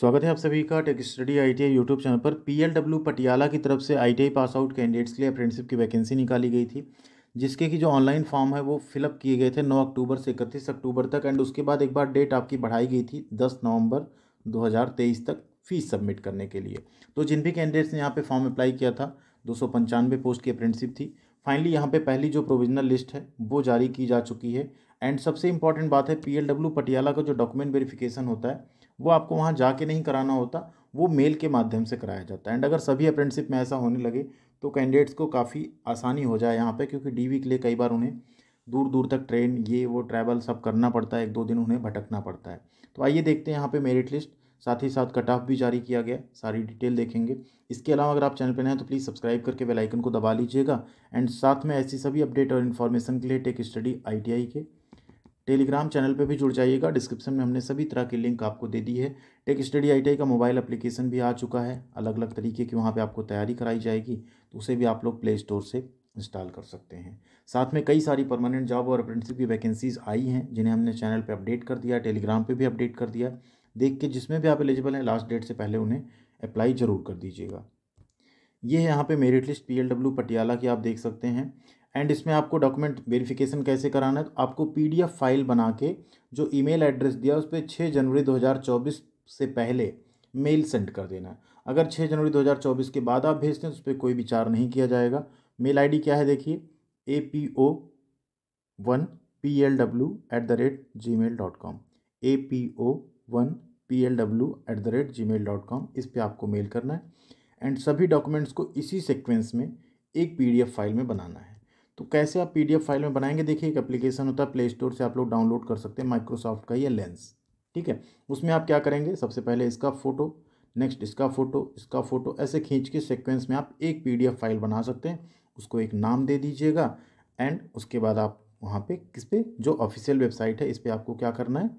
स्वागत है आप सभी का tech study ITI YouTube channel पर पीएलडब्ल्यू पटियाला की तरफ से आईटीआई पास आउट कैंडिडेट्स के लिए अप्रेंटिसिप की वैकेंसी निकाली गई थी जिसके कि जो ऑनलाइन फॉर्म है वो फिलअप किए गए थे 9 अक्टूबर से इकतीस अक्टूबर तक एंड उसके बाद एक बार डेट आपकी बढ़ाई गई थी दस नवंबर 2023 तक फीस सबमिट करने के लिए तो जिन भी कैंडिडेट्स ने यहाँ पर फॉर्म अप्लाई किया था दो पोस्ट की अप्रेंटिसिप थी फाइनली यहाँ पर पहली जो प्रोविजनल लिस्ट है वो जारी की जा चुकी है एंड सबसे इंपॉर्टेंट बात है पी पटियाला का जो डॉक्यूमेंट वेरीफिकेशन होता है वो आपको वहाँ के नहीं कराना होता वो मेल के माध्यम से कराया जाता है एंड अगर सभी अप्रेंटिसिप में ऐसा होने लगे तो कैंडिडेट्स को काफ़ी आसानी हो जाए यहाँ पर क्योंकि डी के लिए कई बार उन्हें दूर दूर तक ट्रेन ये वो ट्रैवल सब करना पड़ता है एक दो दिन उन्हें भटकना पड़ता है तो आइए देखते हैं यहाँ पे मेरिट लिस्ट साथ ही साथ कट ऑफ भी जारी किया गया सारी डिटेल देखेंगे इसके अलावा अगर आप चैनल पर नए हैं तो प्लीज़ सब्सक्राइब करके बेल आइकन को दबा लीजिएगा एंड साथ में ऐसी सभी अपडेट और इन्फॉर्मेशन के लिए टेक स्टडी आईटीआई के टेलीग्राम चैनल पर भी जुड़ जाइएगा डिस्क्रिप्शन में हमने सभी तरह की लिंक आपको दे दी है टेक स्टडी आई का मोबाइल एप्लीकेशन भी आ चुका है अलग अलग तरीके की वहाँ पर आपको तैयारी कराई जाएगी तो उसे भी आप लोग प्ले स्टोर से इंस्टॉल कर सकते हैं साथ में कई सारी परमानेंट जॉब और अप्रेंटिस की वैकेंसीज आई हैं जिन्हें हमने चैनल पे अपडेट कर दिया टेलीग्राम पे भी अपडेट कर दिया देख के जिसमें भी आप एलिजिबल हैं लास्ट डेट से पहले उन्हें अप्लाई ज़रूर कर दीजिएगा ये है यहाँ पे मेरिट लिस्ट पीएलडब्ल्यू पटियाला की आप देख सकते हैं एंड इसमें आपको डॉक्यूमेंट वेरिफिकेशन कैसे कराना है तो आपको पीडीएफ फाइल बना के जो ईमेल एड्रेस दिया उस पर छः जनवरी 2024 से पहले मेल सेंड कर देना है अगर छः जनवरी 2024 के बाद आप भेजते हैं तो उस पर कोई विचार नहीं किया जाएगा मेल आईडी क्या है देखिए A P O one P L W at the rate Gmail dot com A P O one P L W at the rate Gmail dot com इस पर आपको मेल करना है and सभी documents को इसी sequence में एक एफ़ फाइल में बनाना है तो कैसे आप पीडीएफ फाइल में बनाएंगे देखिए एक एप्लीकेशन होता है प्ले स्टोर से आप लोग डाउनलोड कर सकते हैं माइक्रोसॉफ्ट का ये लेंस ठीक है उसमें आप क्या करेंगे सबसे पहले इसका फ़ोटो नेक्स्ट इसका फ़ोटो इसका फ़ोटो ऐसे खींच के सिक्वेंस में आप एक पीडीएफ फाइल बना सकते हैं उसको एक नाम दे दीजिएगा एंड उसके बाद आप वहाँ पे किस पे जो ऑफिशियल वेबसाइट है इस पर आपको क्या करना है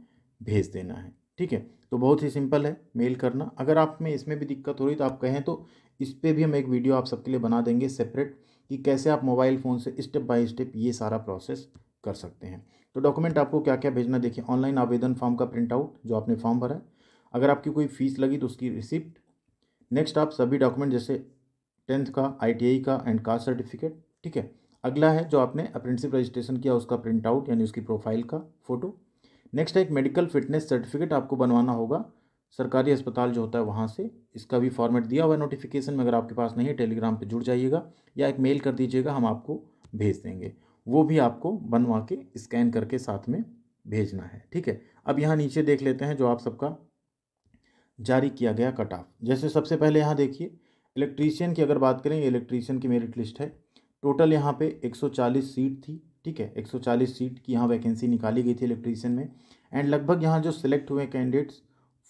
भेज देना है ठीक है तो बहुत ही सिंपल है मेल करना अगर आप में इसमें भी दिक्कत हो रही तो आप कहें तो इस पर भी हम एक वीडियो आप सबके लिए बना देंगे सेपरेट कि कैसे आप मोबाइल फ़ोन से स्टेप बाय स्टेप ये सारा प्रोसेस कर सकते हैं तो डॉक्यूमेंट आपको क्या क्या भेजना देखिए ऑनलाइन आवेदन फॉर्म का प्रिंट आउट जो आपने फॉर्म भरा है अगर आपकी कोई फ़ीस लगी तो उसकी रिसिप्ट नेक्स्ट आप सभी डॉक्यूमेंट जैसे टेंथ का आईटीआई का एंड कास्ट सर्टिफिकेट ठीक है अगला है जो आपने अप्रेंटिसिप रजिस्ट्रेशन किया उसका प्रिंट आउट यानी उसकी प्रोफाइल का फ़ोटो नेक्स्ट है एक मेडिकल फिटनेस सर्टिफिकेट आपको बनवाना होगा सरकारी अस्पताल जो होता है वहाँ से इसका भी फॉर्मेट दिया हुआ है नोटिफिकेशन में अगर आपके पास नहीं है टेलीग्राम पे जुड़ जाइएगा या एक मेल कर दीजिएगा हम आपको भेज देंगे वो भी आपको बनवा के स्कैन करके साथ में भेजना है ठीक है अब यहाँ नीचे देख लेते हैं जो आप सबका जारी किया गया कट ऑफ जैसे सबसे पहले यहाँ देखिए इलेक्ट्रीशियन की अगर बात करें इलेक्ट्रीशियन की मेरिट लिस्ट है टोटल यहाँ पे 140 सीट थी ठीक है 140 सीट की यहाँ वैकेंसी निकाली गई थी इलेक्ट्रीशियन में एंड लगभग यहाँ जो सिलेक्ट हुए candidates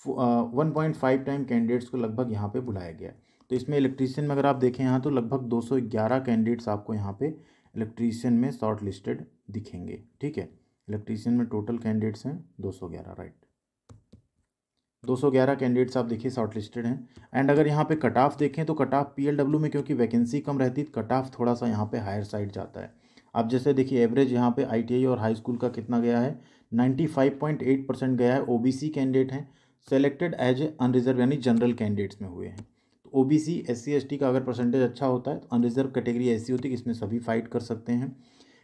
one point five time candidates को लगभग यहाँ पे बुलाया गया तो इसमें इलेक्ट्रीशियन में अगर आप देखें यहाँ तो लगभग दो सौ ग्यारह कैंडिडेट्स आपको यहाँ पे इलेक्ट्रीशियन में शॉर्ट लिस्टेड दिखेंगे ठीक है इलेक्ट्रीशियन में टोटल कैंडिडेट्स हैं दो सौ ग्यारह राइट दो सौ ग्यारह कैंडिडेट्स आप देखिए शॉर्ट लिस्टेड हैं एंड अगर यहाँ पे कट ऑफ देखें तो कट ऑफ डब्ल्यू में क्योंकि वैकेंसी कम रहती है कट ऑफ थोड़ा सा यहाँ पे हायर साइड जाता है अब जैसे देखिए एवरेज यहाँ पे आई और हाई स्कूल का कितना गया है एट परसेंट गया है ओबीसी कैंडिडेट हैं सेलेक्टेड एज ए अनरिजर्व यानी जनरल कैंडिडेट्स में हुए हैं तो O B C S C S T का अगर परसेंटेज अच्छा होता है तो अनरिजर्व कैटेगरी ऐसी होती है कि इसमें सभी फाइट कर सकते हैं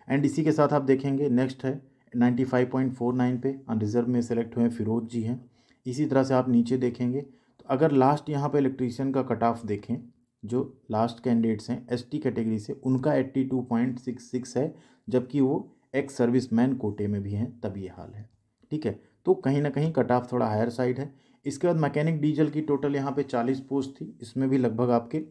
एंड इसी के साथ आप देखेंगे नेक्स्ट है ninety five point four nine पे अनरिजर्व में सेलेक्ट हुए हैं फिरोज जी हैं इसी तरह से आप नीचे देखेंगे तो अगर लास्ट यहाँ पर इलेक्ट्रीशियन का कट ऑफ देखें जो लास्ट कैंडिडेट्स हैं एस टी कैटेगरी से उनका eighty two point six six है जबकि वो एक्स सर्विस मैन कोटे में भी हैं तब ये हाल है ठीक है तो कहीं ना कहीं कट ऑफ थोड़ा हायर साइड है इसके बाद मैकेनिक डीजल की टोटल यहाँ पे चालीस पोस्ट थी इसमें भी लगभग आपके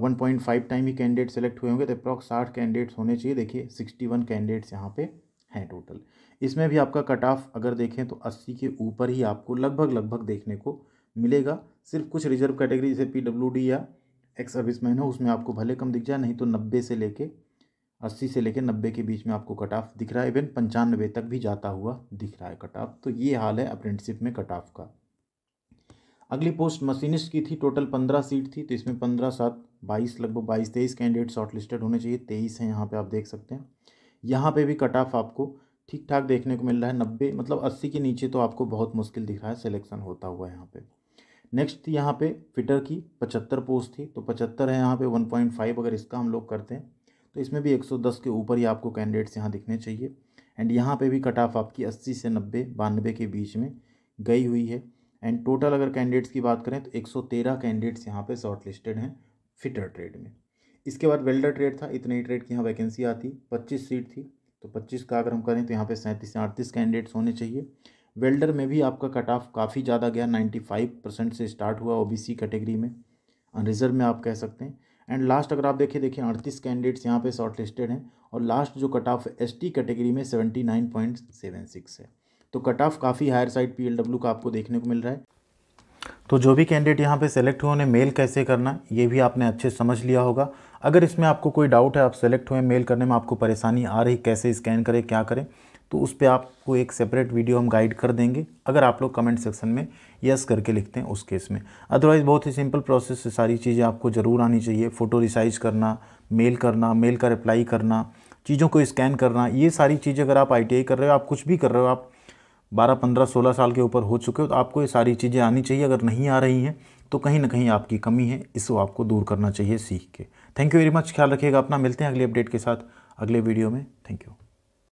वन पॉइंट फाइव टाइम ही कैंडिडेट सेलेक्ट हुए होंगे तो अप्रॉक्स साठ कैंडिडेट्स होने चाहिए देखिए सिक्सटी वन कैंडिडेट्स यहाँ पे हैं टोटल इसमें भी आपका कट ऑफ अगर देखें तो अस्सी के ऊपर ही आपको लगभग लगभग देखने को मिलेगा सिर्फ कुछ रिजर्व कैटेगरी जैसे पी या एक्स सर्विसमैन हो उसमें आपको भले कम दिख जाए नहीं तो नब्बे से लेके अस्सी से लेकर नब्बे के बीच में आपको कट ऑफ दिख रहा है इवन पंचानबे तक भी जाता हुआ दिख रहा है कट ऑफ तो ये हाल है अप्रेंटिसिप में कट ऑफ का अगली पोस्ट मशीनिस्ट की थी टोटल पंद्रह सीट थी तो इसमें पंद्रह सात बाईस लगभग बाईस तेईस कैंडिडेट शॉर्ट लिस्टेड होने चाहिए तेईस हैं यहाँ पे आप देख सकते हैं यहाँ पे भी कट ऑफ आपको ठीक ठाक देखने को मिल रहा है नब्बे मतलब अस्सी के नीचे तो आपको बहुत मुश्किल दिख रहा है सिलेक्शन होता हुआ यहाँ पे नेक्स्ट थी यहाँ पे फिटर की पचहत्तर पोस्ट थी तो पचहत्तर है यहाँ पे वन पॉइंट फाइव अगर इसका हम लोग करते हैं तो इसमें भी 110 के ऊपर ही आपको कैंडिडेट्स यहाँ दिखने चाहिए एंड यहाँ पे भी कट ऑफ आपकी 80 से 90 बानवे के बीच में गई हुई है एंड टोटल अगर कैंडिडेट्स की बात करें तो 113 कैंडिडेट्स यहाँ पे शॉर्ट लिस्टेड हैं फिटर ट्रेड में इसके बाद वेल्डर ट्रेड था इतने ही ट्रेड की यहाँ वैकेंसी आती पच्चीस सीट थी तो पच्चीस का अगर हम करें तो यहाँ पर सैंतीस से अड़तीस कैंडिडेट्स होने चाहिए वेल्डर में भी आपका कट ऑफ काफ़ी ज़्यादा गया नाइन्टी फाइव परसेंट से स्टार्ट हुआ ओ कैटेगरी में अनरिजर्व में आप कह सकते हैं एंड लास्ट अगर आप देखें देखिए अड़तीस कैंडिडेट्स यहाँ पे शॉर्ट लिस्टेड हैं और लास्ट जो cut off S T category में seventy nine point seven six है तो कट ऑफ काफ़ी हायर साइड पी एल का आपको देखने को मिल रहा है तो जो भी कैंडिडेट यहाँ पे सेलेक्ट हुए उन्हें मेल कैसे करना ये भी आपने अच्छे समझ लिया होगा अगर इसमें आपको कोई डाउट है आप सेलेक्ट हुए मेल करने में आपको परेशानी आ रही कैसे स्कैन करें क्या करें तो उस पर आपको एक सेपरेट वीडियो हम गाइड कर देंगे अगर आप लोग कमेंट सेक्शन में यस करके लिखते हैं उस केस में अदरवाइज़ बहुत ही सिंपल प्रोसेस से सारी चीज़ें आपको ज़रूर आनी चाहिए फ़ोटो रिसाइज करना मेल करना मेल का रिप्लाई करना चीज़ों को स्कैन करना ये सारी चीज़ें अगर आप आई कर रहे हो आप कुछ भी कर रहे हो आप बारह पंद्रह सोलह साल के ऊपर हो चुके हो तो आपको ये सारी चीज़ें आनी चाहिए अगर नहीं आ रही हैं तो कहीं ना कहीं आपकी कमी है इसको आपको दूर करना चाहिए सीख के थैंक यू वेरी मच ख्याल रखिएगा अपना मिलते हैं अगली अपडेट के साथ अगले वीडियो में थैंक यू